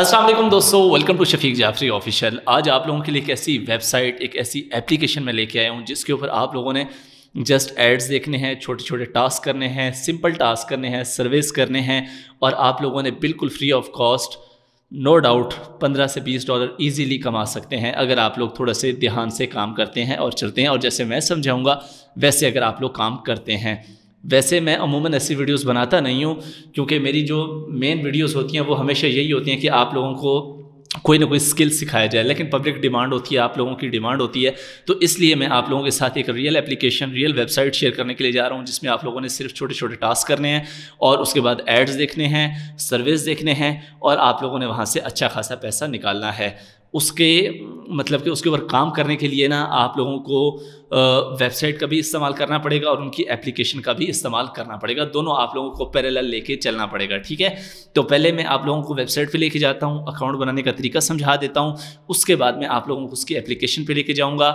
असलम दोस्तों welcome to Shafiq Jafri official आज आप लोगों के लिए एक ऐसी वेबसाइट एक ऐसी एप्लीकेशन में लेके आया हूँ जिसके ऊपर आप लोगों ने जस्ट एड्स देखने हैं छोटे छोटे टास्क करने हैं सिंपल टास्क करने हैं सर्विस करने हैं और आप लोगों ने बिल्कुल free of cost no doubt 15 से 20 डॉलर इजीली कमा सकते हैं अगर आप लोग थोड़ा से ध्यान से काम करते हैं और चलते हैं और जैसे मैं समझाऊँगा वैसे अगर आप लोग काम करते हैं वैसे मैं अमूमन ऐसी वीडियोस बनाता नहीं हूँ क्योंकि मेरी जो मेन वीडियोस होती हैं वो हमेशा यही होती हैं कि आप लोगों को कोई ना कोई स्किल सिखाया जाए लेकिन पब्लिक डिमांड होती है आप लोगों की डिमांड होती है तो इसलिए मैं आप लोगों के साथ एक real application real website share करने के लिए जा रहा हूँ जिसमें आप लोगों ने सिर्फ छोटे छोटे टास्क करने हैं और उसके बाद एड्स देखने हैं सर्विस देखने हैं और आप लोगों ने वहाँ से अच्छा खासा पैसा निकालना है उसके मतलब कि उसके ऊपर काम करने के लिए ना आप लोगों को वेबसाइट का भी इस्तेमाल करना पड़ेगा और उनकी एप्लीकेशन का भी इस्तेमाल करना पड़ेगा दोनों आप लोगों को पैरेलल लेके चलना पड़ेगा ठीक है तो पहले मैं आप लोगों को वेबसाइट पे लेके जाता हूँ अकाउंट बनाने का तरीका समझा देता हूँ उसके बाद में आप लोगों को उसकी एप्लीकेशन पर लेके जाऊँगा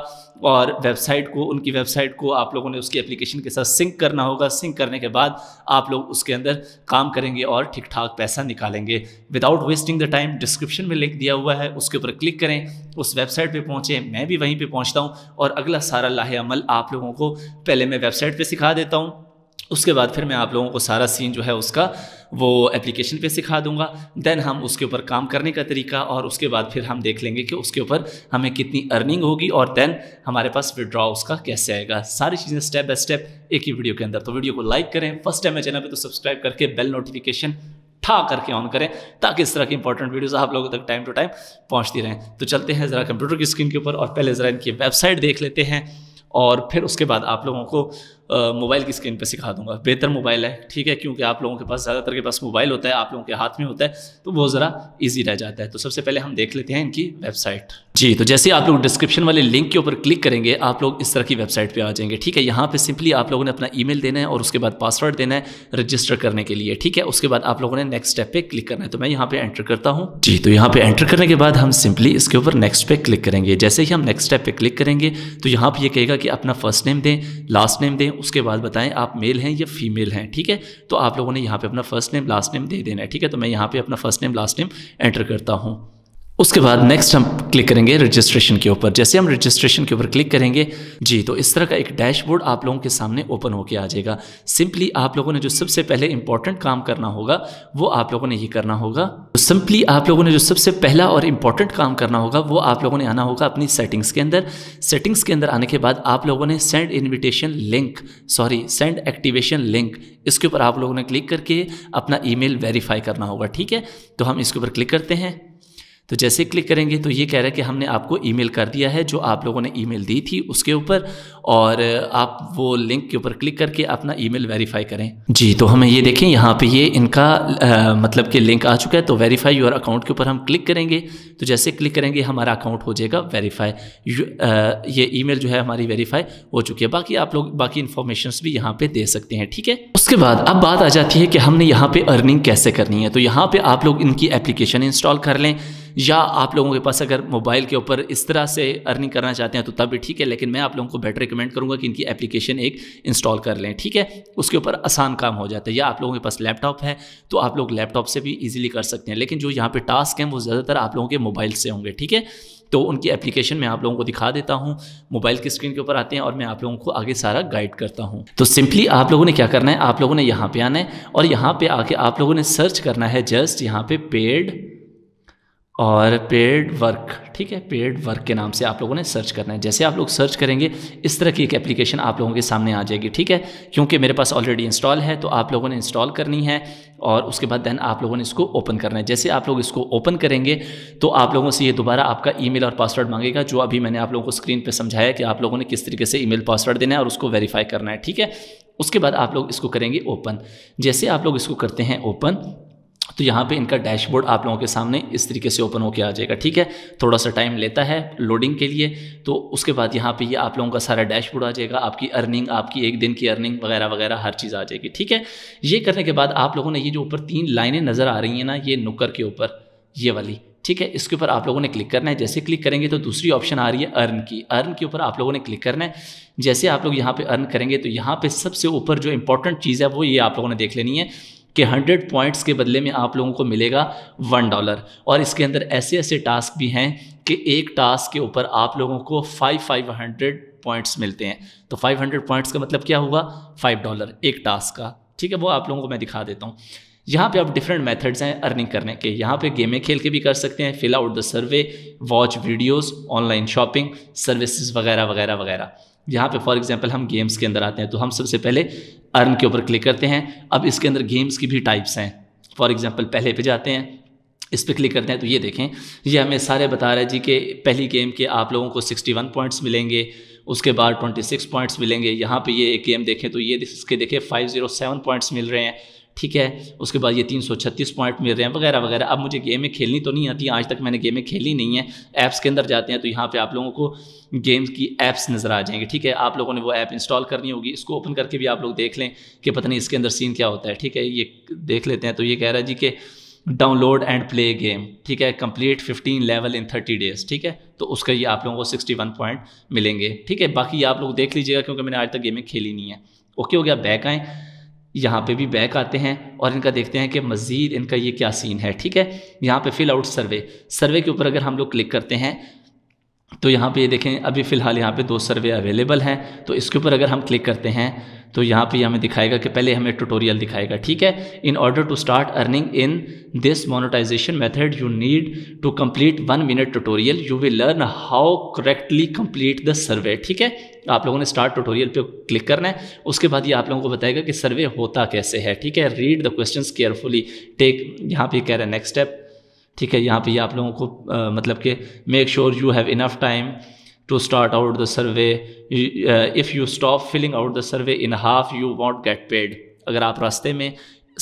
और वेबसाइट को उनकी वेबसाइट को आप लोगों ने उसकी एप्लीकेशन के साथ सिंक करना होगा सिंक करने के बाद आप लोग उसके अंदर काम करेंगे और ठीक ठाक पैसा निकालेंगे without wasting the time description में लिंक दिया हुआ है उसके ऊपर क्लिक करें उस वेबसाइट पर पहुँचें मैं भी वहीं पर पहुँचता हूँ और अगला सारा है अमल आप लोगों को पहले मैं वेबसाइट पे सिखा देता हूँ उसके बाद फिर मैं आप लोगों को सारा सीन जो है उसका वो एप्लीकेशन पे सिखा दूंगा देन हम उसके ऊपर काम करने का तरीका और उसके बाद फिर हम देख लेंगे कि उसके ऊपर हमें कितनी अर्निंग होगी और देन हमारे पास विड्रॉ उसका कैसे आएगा सारी चीज़ें स्टेप बाय स्टेप एक ही वीडियो के अंदर तो वीडियो को लाइक करें फर्स्ट टाइम है चैनल पर तो सब्सक्राइब करके बेल नोटिफिकेशन ठा करके ऑन करें ताकि इस तरह की इंपॉर्टेंट वीडियोज़ आप लोगों तक टाइम टू टाइम पहुंचती रहें तो चलते हैं ज़रा कंप्यूटर की स्क्रीन के ऊपर और पहले ज़रा इनकी वेबसाइट देख लेते हैं और फिर उसके बाद आप लोगों को मोबाइल की स्क्रीन पे सिखा दूंगा बेहतर मोबाइल है ठीक है क्योंकि आप लोगों के पास ज़्यादातर के पास मोबाइल होता है आप लोगों के हाथ में होता है तो वो ज़रा ईजी रह जाता है तो सबसे पहले हम देख लेते हैं इनकी वेबसाइट जी तो जैसे आप लोग डिस्क्रिप्शन वाले लिंक के ऊपर क्लिक करेंगे आप लोग इस तरह की वेबसाइट पर आ जाएंगे ठीक है यहाँ पर सिंपली आप लोगों ने अपना ई देना है और उसके बाद पासवर्ड देना है रजिस्टर करने के लिए ठीक है उसके बाद आप लोगों ने नेक्स्ट स्टेप पर क्लिक करना है तो मैं यहाँ पर एंटर करता हूँ जी तो यहाँ पर एंटर करने के बाद हम सिंपली इसके ऊपर नेक्स्ट पे क्लिक करेंगे जैसे ही हम नेक्स्ट स्टेप पर क्लिक करेंगे तो यहाँ पर यह कहेगा कि अपना फर्स्ट नेम दें लास्ट नेम दें उसके बाद बताएं आप मेल हैं या फीमेल हैं ठीक है तो आप लोगों ने यहाँ पे अपना फर्स्ट नेम लास्ट नेम दे देना है ठीक है तो मैं यहाँ पे अपना first name last name enter करता हूँ उसके बाद नेक्स्ट हम क्लिक करेंगे रजिस्ट्रेशन के ऊपर जैसे हम रजिस्ट्रेशन के ऊपर क्लिक करेंगे जी तो इस तरह का एक डैशबोर्ड आप लोगों के सामने ओपन होकर आ जाएगा सिंपली आप लोगों ने जो सबसे पहले इंपॉर्टेंट काम करना होगा वो आप लोगों ने ही करना होगा तो सिंपली आप लोगों ने जो सबसे पहला और इंपॉर्टेंट काम करना होगा वो आप लोगों ने आना होगा अपनी सेटिंग्स के अंदर सेटिंग्स के अंदर आने के बाद आप लोगों ने send invitation link sorry send activation link इसके ऊपर आप लोगों ने क्लिक करके अपना ई वेरीफाई करना होगा ठीक है तो हम इसके ऊपर क्लिक करते हैं तो जैसे क्लिक करेंगे तो ये कह रहा है कि हमने आपको ईमेल कर दिया है जो आप लोगों ने ईमेल दी थी उसके ऊपर और आप वो लिंक के ऊपर क्लिक करके अपना ईमेल वेरीफाई करें जी तो हमें ये देखें यहाँ पे ये इनका आ, मतलब कि लिंक आ चुका है तो वेरीफाई योर अकाउंट के ऊपर हम क्लिक करेंगे तो जैसे क्लिक करेंगे हमारा अकाउंट हो जाएगा वेरीफाई ये ई जो है हमारी वेरीफाई हो चुकी है बाकी आप लोग बाकी इन्फॉर्मेशन भी यहाँ पे दे सकते हैं ठीक है उसके बाद अब बात आ जाती है कि हमने यहाँ पे अर्निंग कैसे करनी है तो यहाँ पर आप लोग इनकी एप्लीकेशन इंस्टॉल कर लें या आप लोगों के पास अगर मोबाइल के ऊपर इस तरह से अर्निंग करना चाहते हैं तो तब भी ठीक है लेकिन मैं आप लोगों को बेटर रिकमेंड करूँगा कि इनकी एप्लीकेशन एक इंस्टॉल कर लें ठीक है उसके ऊपर आसान काम हो जाता है या आप लोगों के पास लैपटॉप है तो आप लोग लैपटॉप से भी ईजिली कर सकते हैं लेकिन जो यहाँ पर टास्क हैं वो ज़्यादातर आप लोगों के मोबाइल से होंगे ठीक है तो उनकी एप्लीकेशन मैं आप लोगों को दिखा देता हूँ मोबाइल की स्क्रीन के ऊपर आते हैं और मैं आप लोगों को आगे सारा गाइड करता हूँ तो सिंपली आप लोगों ने क्या करना है आप लोगों ने यहाँ पे आना है और यहाँ पे आके आप लोगों ने सर्च करना है जस्ट यहाँ पे पेड और पेड वर्क ठीक है पेड वर्क के नाम से आप लोगों ने सर्च करना है जैसे आप लोग सर्च करेंगे इस तरह की एक एप्लीकेशन आप लोगों के सामने आ जाएगी ठीक है क्योंकि मेरे पास ऑलरेडी इंस्टॉल है तो आप लोगों ने इंस्टॉल करनी है और उसके बाद देन आप लोगों ने इसको ओपन करना है जैसे आप लोग इसको ओपन करेंगे तो आप लोगों से ये दोबारा आपका ई और पासवर्ड मांगेगा जो अभी मैंने आप लोगों को स्क्रीन पर समझाया कि आप लोगों ने किस तरीके से ई पासवर्ड देना है और उसको वेरीफाई करना है ठीक है उसके बाद आप लोग इसको करेंगे ओपन जैसे आप लोग इसको करते हैं ओपन तो यहाँ पे इनका डैशबोर्ड आप लोगों के सामने इस तरीके से ओपन होकर आ जाएगा ठीक है थोड़ा सा टाइम लेता है लोडिंग के लिए तो उसके बाद यहाँ पे ये यह आप लोगों का सारा डैशबोर्ड आ जाएगा आपकी अर्निंग आपकी एक दिन की अर्निंग वगैरह वगैरह हर चीज़ आ जाएगी ठीक है ये करने के बाद आप लोगों ने ये जो ऊपर तीन लाइनें नज़र आ रही हैं ना ये नुक्कर के ऊपर ये वाली ठीक है इसके ऊपर आप लोगों ने क्लिक करना है जैसे क्लिक करेंगे तो दूसरी ऑप्शन आ रही है अर्न की अर्न के ऊपर आप लोगों ने क्लिक करना है जैसे आप लोग यहाँ पे अर्न करेंगे तो यहाँ पे सबसे ऊपर जो इंपॉर्टेंट चीज़ है वो ये आप लोगों ने देख लेनी है कि हंड्रेड पॉइंट्स के बदले में आप लोगों को मिलेगा वन डॉलर और इसके अंदर ऐसे ऐसे टास्क भी हैं कि एक टास्क के ऊपर आप लोगों को फाइव फाइव हंड्रेड पॉइंट्स मिलते हैं तो फाइव हंड्रेड पॉइंट्स का मतलब क्या हुआ फाइव डॉलर एक टास्क का ठीक है वो आप लोगों को मैं दिखा देता हूँ यहाँ पे आप डिफरेंट मेथड्स हैं अर्निंग करने के यहाँ पे गेमें खेल के भी कर सकते हैं fill out the survey watch videos online shopping services वगैरह वगैरह वगैरह यहाँ पे फॉर एग्जांपल हम गेम्स के अंदर आते हैं तो हम सबसे पहले अर्न के ऊपर क्लिक करते हैं अब इसके अंदर गेम्स की भी टाइप्स हैं फॉर एग्जांपल पहले पे जाते हैं इस पर क्लिक करते हैं तो ये देखें ये हमें सारे बता रहे हैं जी कि पहली गेम के आप लोगों को 61 पॉइंट्स मिलेंगे उसके बाद 26 पॉइंट्स मिलेंगे यहाँ पे ये एक गेम देखें तो ये इसके देखें 507 पॉइंट्स मिल रहे हैं ठीक है उसके बाद ये 336 पॉइंट मिल रहे हैं वगैरह वगैरह अब मुझे गेमें खेलनी तो नहीं आती आज तक मैंने गेमें खेली नहीं है ऐप्स के अंदर जाते हैं तो यहाँ पे आप लोगों को गेम्स की ऐप्स नज़र आ जाएंगे ठीक है आप लोगों ने वो ऐप इंस्टॉल करनी होगी इसको ओपन करके भी आप लोग देख लें कि पता नहीं इसके अंदर सीन क्या होता है ठीक है ये देख लेते हैं तो ये कह रहा है जी कि डाउनलोड एंड प्ले गेम ठीक है complete fifteen level in thirty days ठीक है तो उसका ये आप लोगों को सिक्सटी पॉइंट मिलेंगे ठीक है बाकी आप लोग देख लीजिएगा क्योंकि मैंने आज तक गेमें खेली नहीं है ओके हो गया बैक आएँ यहाँ पे भी बैक आते हैं और इनका देखते हैं कि मज़ीद इनका ये क्या सीन है ठीक है यहाँ पे फिल आउट सर्वे सर्वे के ऊपर अगर हम लोग क्लिक करते हैं तो यहाँ पे ये देखें अभी फ़िलहाल यहाँ पे दो सर्वे अवेलेबल हैं तो इसके ऊपर अगर हम क्लिक करते हैं तो यहाँ पे हमें दिखाएगा कि पहले हमें ट्यूटोरियल दिखाएगा ठीक है in order to start earning in this monetization method you need to complete one minute tutorial you will learn how correctly complete the survey ठीक है आप लोगों ने स्टार्ट ट्यूटोरियल पे क्लिक करना है उसके बाद ये आप लोगों को बताएगा कि सर्वे होता कैसे है ठीक है read the question carefully take यहाँ पे कह रहे हैं नेक्स्ट स्टेप ठीक है यहाँ पे ये आप लोगों को आ, मतलब कि make sure you have enough time to start out the survey if you stop filling out the survey in half you won't get paid अगर आप रास्ते में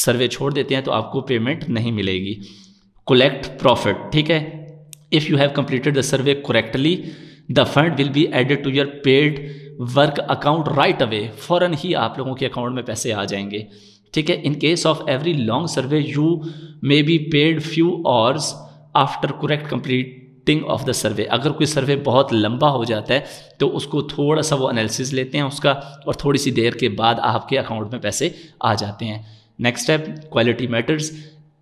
सर्वे छोड़ देते हैं तो आपको पेमेंट नहीं मिलेगी कलेक्ट प्रॉफिट ठीक है if you have completed the survey correctly the fund will be added to your paid work account right away फ़ौरन ही आप लोगों के अकाउंट में पैसे आ जाएंगे ठीक है in case of every long survey you may be paid few hours after correct completing of the survey अगर कोई सर्वे बहुत लंबा हो जाता है तो उसको थोड़ा सा वो एनालिसिस लेते हैं उसका और थोड़ी सी देर के बाद आपके अकाउंट में पैसे आ जाते हैं next step quality matters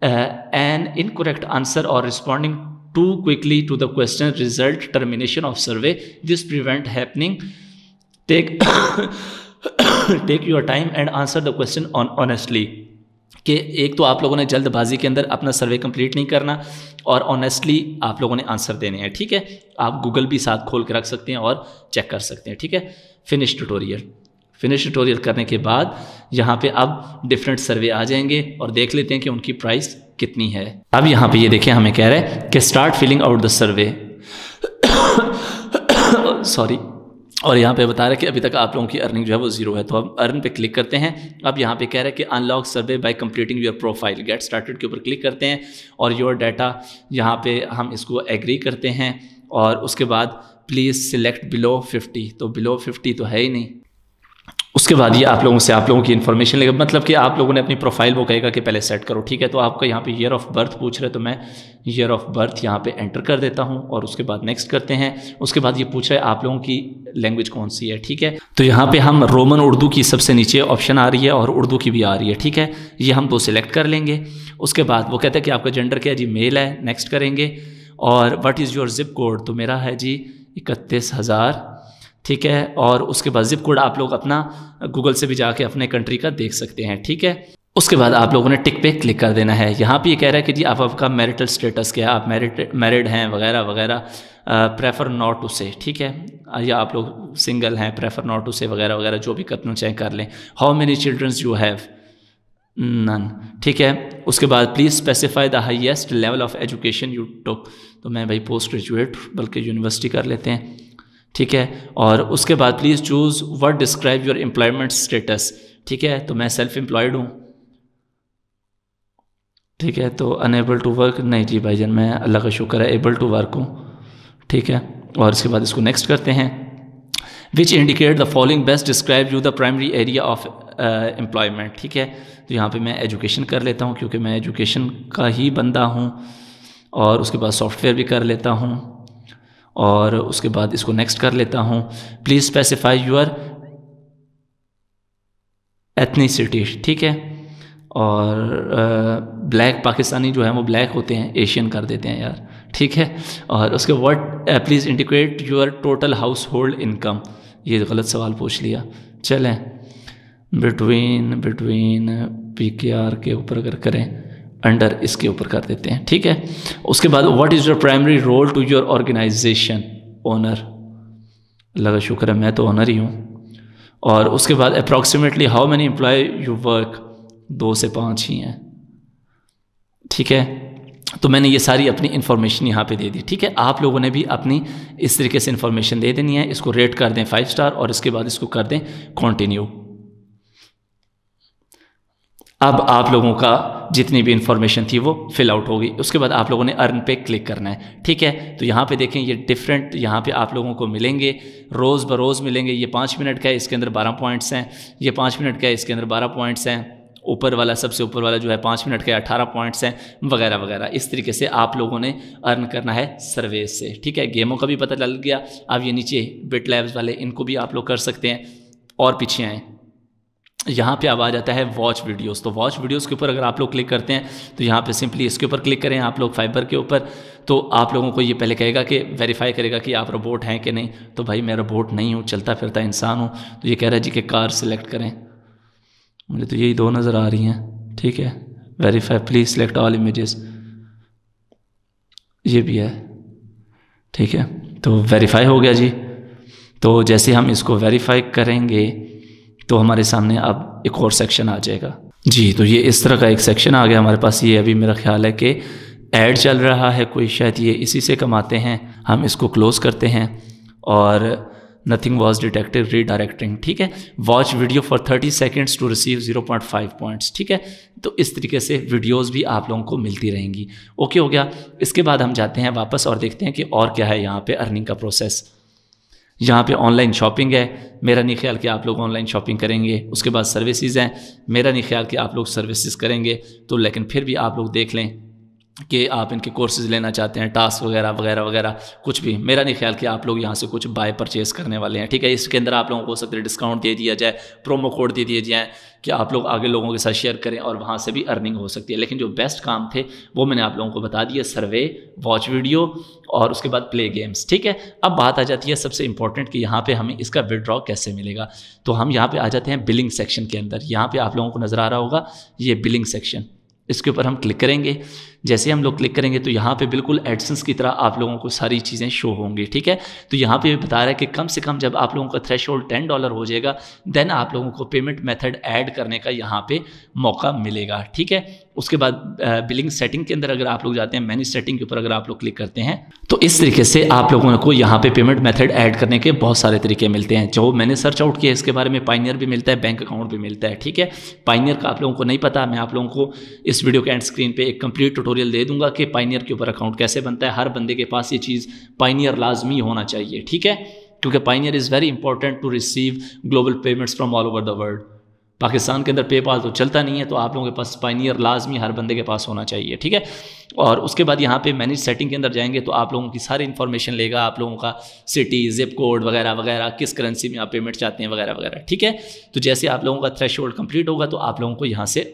an incorrect answer और responding to quickly to the question result termination of survey this prevent happening take take your time and answer the question on honestly कि एक तो आप लोगों ने जल्दबाजी के अंदर अपना सर्वे कंप्लीट नहीं करना और ऑनेस्टली आप लोगों ने आंसर देने हैं ठीक है आप गूगल भी साथ खोल के रख सकते हैं और चेक कर सकते हैं ठीक है फिनिश ट्यूटोरियल फिनिश ट्यूटोरियल करने के बाद यहाँ पे अब डिफरेंट सर्वे आ जाएंगे और देख लेते हैं कि उनकी प्राइस कितनी है अब यहाँ पे ये देखें हमें कह रहा है कि start filling out the survey sorry और यहाँ पे बता रहे कि अभी तक आप लोगों की अर्निंग जो है वो जीरो है तो हम अर्न पे क्लिक करते हैं अब यहाँ पे कह रहे हैं कि unlock survey by completing your profile get started के ऊपर क्लिक करते हैं और योर डाटा यहाँ पे हम इसको एग्री करते हैं और उसके बाद प्लीज़ सिलेक्ट बिलो फिफ्टी तो बिलो फिफ्टी तो है ही नहीं उसके बाद ये आप लोगों से आप लोगों की इन्फॉर्मेशन लेगा मतलब कि आप लोगों ने अपनी प्रोफाइल वो कहेगा कि पहले सेट करो ठीक है तो आपका यहाँ पे ईयर ऑफ बर्थ पूछ रहे तो मैं ईयर ऑफ बर्थ यहाँ पे एंटर कर देता हूँ और उसके बाद नेक्स्ट करते हैं उसके बाद ये पूछ रहे आप लोगों की लैंग्वेज कौन सी है ठीक है तो यहाँ पर हम रोमन उर्दू की सबसे नीचे ऑप्शन आ रही है और उर्दू की भी आ रही है ठीक है ये हम दो सिलेक्ट कर लेंगे उसके बाद वो कहते हैं कि आपका जेंडर क्या है जी मेल है नेक्स्ट करेंगे और what is your zip code तो मेरा है जी इकतीस हज़ार ठीक है और उसके बाद जिप कोड आप लोग अपना गूगल से भी जाके अपने कंट्री का देख सकते हैं ठीक है उसके बाद आप लोगों ने टिक पे क्लिक कर देना है यहाँ पे ये कह रहा है कि जी आप आपका मैरिटल स्टेटस क्या है आप मैरिट मैरिड हैं वगैरह वगैरह प्रेफर नॉट टू से ठीक है या आप लोग सिंगल हैं प्रेफर नॉट टू से वगैरह वगैरह जो भी करना चाहें कर लें how many childrens you have none ठीक है उसके बाद please specify the highest level of education you took तो मैं भाई पोस्ट ग्रेजुएट बल्कि यूनिवर्सिटी कर लेते हैं ठीक है और उसके बाद please choose what describe your employment status ठीक है तो मैं सेल्फ एम्प्लॉयड हूँ ठीक है तो अनएबल टू वर्क नहीं जी भाई जान मैं अल्लाह का शुक्र है एबल टू वर्क हूँ ठीक है और इसके बाद इसको नेक्स्ट करते हैं which indicate the following best describe you the primary area of employment ठीक है तो यहाँ पे मैं एजुकेशन कर लेता हूँ क्योंकि मैं एजुकेशन का ही बंदा हूँ और उसके बाद सॉफ्टवेयर भी कर लेता हूँ और उसके बाद इसको नेक्स्ट कर लेता हूँ प्लीज़ स्पेसिफाई यूर एथनीसिटी ठीक है और ब्लैक पाकिस्तानी जो है वो ब्लैक होते हैं एशियन कर देते हैं यार ठीक है और उसके वर्ड please indicate your total household income ये गलत सवाल पूछ लिया चलें between between P K R के ऊपर अगर करें अंडर इसके ऊपर कर देते हैं ठीक है उसके बाद what is your primary role to your organization owner लगा शुक्र है मैं तो ओनर ही हूँ और उसके बाद approximately how many employ you work दो से पाँच ही हैं ठीक है तो मैंने ये सारी अपनी इन्फॉर्मेशन यहाँ पे दे दी ठीक है आप लोगों ने भी अपनी इस तरीके से इन्फॉर्मेशन दे देनी है इसको रेट कर दें फाइव स्टार और इसके बाद इसको कर दें कंटिन्यू अब आप लोगों का जितनी भी इंफॉर्मेशन थी वो फिल आउट होगी उसके बाद आप लोगों ने अर्न पे क्लिक करना है ठीक है तो यहाँ पे देखें ये डिफरेंट यहाँ पे आप लोगों को मिलेंगे रोज़ बरोज़ मिलेंगे ये पाँच मिनट का है इसके अंदर बारह पॉइंट्स हैं ये पाँच मिनट का है इसके अंदर बारह पॉइंट्स हैं ऊपर वाला सबसे ऊपर वाला जो है पाँच मिनट का अठारह पॉइंट्स हैं वगैरह वगैरह इस तरीके से आप लोगों ने अर्न करना है सर्वे से ठीक है गेमों का भी पता चल गया अब ये नीचे बिट लैब्स वाले इनको भी आप लोग कर सकते हैं और पीछे आएँ यहाँ पे आवाज़ आता है वॉच वीडियोस तो वॉच वीडियोस के ऊपर अगर आप लोग क्लिक करते हैं तो यहाँ पे सिंपली इसके ऊपर क्लिक करें आप लोग फाइबर के ऊपर तो आप लोगों को ये पहले कहेगा कि वेरीफाई करेगा कि आप रोबोट हैं कि नहीं तो भाई मैं रोबोट नहीं हूँ चलता फिरता इंसान हूँ तो ये कह रहा है जी कि कार सेलेक्ट करें मुझे तो यही दो नज़र आ रही हैं ठीक है verify please select all images ये भी है ठीक है तो वेरीफाई हो गया जी तो जैसे हम इसको वेरीफाई करेंगे तो हमारे सामने अब एक और सेक्शन आ जाएगा जी तो ये इस तरह का एक सेक्शन आ गया हमारे पास ये अभी मेरा ख्याल है कि ऐड चल रहा है कोई शायद ये इसी से कमाते हैं हम इसको क्लोज़ करते हैं और नथिंग वॉज डिटेक्टिव रीडायरेक्टिंग ठीक है watch video for thirty seconds to receive zero point five points ठीक है तो इस तरीके से वीडियोज़ भी आप लोगों को मिलती रहेंगी ओके हो गया इसके बाद हम जाते हैं वापस और देखते हैं कि और क्या है यहाँ पे अर्निंग का प्रोसेस यहाँ पे ऑनलाइन शॉपिंग है मेरा नहीं ख्याल कि आप लोग ऑनलाइन शॉपिंग करेंगे उसके बाद सर्विसेज हैं मेरा नहीं ख्याल कि आप लोग सर्विसेज करेंगे तो लेकिन फिर भी आप लोग देख लें कि आप इनके कोर्सेज लेना चाहते हैं टास्क वगैरह वगैरह वगैरह कुछ भी मेरा नहीं ख्याल कि आप लोग यहाँ से कुछ बाय परचेज़ करने वाले हैं ठीक है इसके अंदर आप लोगों को हो सकता है डिस्काउंट दे दिया जाए प्रोमो कोड दे दिया जाए कि आप लोग आगे लोगों के साथ शेयर करें और वहाँ से भी अर्निंग हो सकती है लेकिन जो बेस्ट काम थे वो मैंने आप लोगों को बता दिया सर्वे वॉच वीडियो और उसके बाद प्ले गेम्स ठीक है अब बात आ जाती है सबसे इंपॉर्टेंट कि यहाँ पर हमें इसका विड्रॉ कैसे मिलेगा तो हम यहाँ पर आ जाते हैं बिलिंग सेक्शन के अंदर यहाँ पर आप लोगों को नज़र आ रहा होगा ये बिलिंग सेक्शन इसके ऊपर हम क्लिक करेंगे जैसे हम लोग क्लिक करेंगे तो यहाँ पे बिल्कुल एडसेंस की तरह आप लोगों को सारी चीज़ें शो होंगी ठीक है तो यहाँ पे बता रहा है कि कम से कम जब आप लोगों का थ्रेश होल्ड टेन डॉलर हो जाएगा देन आप लोगों को पेमेंट मेथड ऐड करने का यहाँ पे मौका मिलेगा ठीक है उसके बाद बिलिंग सेटिंग के अंदर अगर आप लोग जाते हैं मैनी सेटिंग के ऊपर अगर आप लोग क्लिक करते हैं तो इस तरीके से आप लोगों को यहाँ पे पेमेंट मेथड ऐड करने के बहुत सारे तरीके मिलते हैं जो मैंने सर्च आउट किया इसके बारे में पाइनियर भी मिलता है बैंक अकाउंट भी मिलता है ठीक है पाइनियर का आप लोगों को नहीं पता मैं आप लोगों को इस वीडियो के एंड स्क्रीन पर एक कंप्लीट ट्यूटोरियल दे दूंगा कि पाइनियर के ऊपर अकाउंट कैसे बनता है हर बंदे के पास ये चीज़ पाइनियर लाजमी होना चाहिए ठीक है क्योंकि Payoneer is very important to receive global payments from all over the world Pakistan के अंदर पेपाल तो चलता नहीं है तो आप लोगों के पास पाइनियर लाजमी हर बंदे के पास होना चाहिए ठीक है और उसके बाद यहाँ पे मैनेज सेटिंग के अंदर जाएंगे तो आप लोगों की सारी इन्फॉर्मेशन लेगा आप लोगों का सिटी जिप कोड वगैरह वगैरह किस करेंसी में आप पेमेंट चाहते हैं वगैरह वगैरह ठीक है तो जैसे आप लोगों का थ्रेश कंप्लीट होगा तो आप लोगों को यहाँ से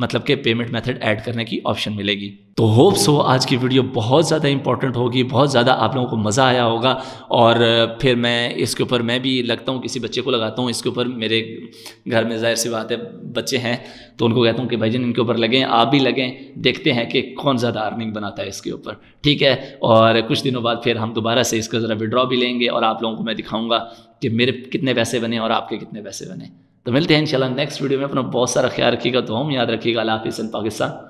मतलब के पेमेंट मेथड ऐड करने की ऑप्शन मिलेगी तो होप्स हो आज की वीडियो बहुत ज़्यादा इंपॉर्टेंट होगी बहुत ज़्यादा आप लोगों को मज़ा आया होगा और फिर मैं इसके ऊपर मैं भी लगता हूँ किसी बच्चे को लगाता हूँ इसके ऊपर मेरे घर में जाहिर सी बात है बच्चे हैं तो उनको कहता हूँ कि भाई जी इनके ऊपर लगें आप भी लगें देखते हैं कि कौन ज़्यादा अर्निंग बनाता है इसके ऊपर ठीक है और कुछ दिनों बाद फिर हम दोबारा से इसका ज़रा विड्रॉ भी लेंगे और आप लोगों को मैं दिखाऊँगा कि मेरे कितने पैसे बने और आपके कितने पैसे बने तो मिलते हैं इंशाल्लाह नेक्स्ट वीडियो में अपना बहुत सारा ख्याल रखिएगा तो हम याद रखिएगा अल्लाह हाफिज़ पाकिस्तान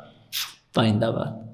पाइंदाबाद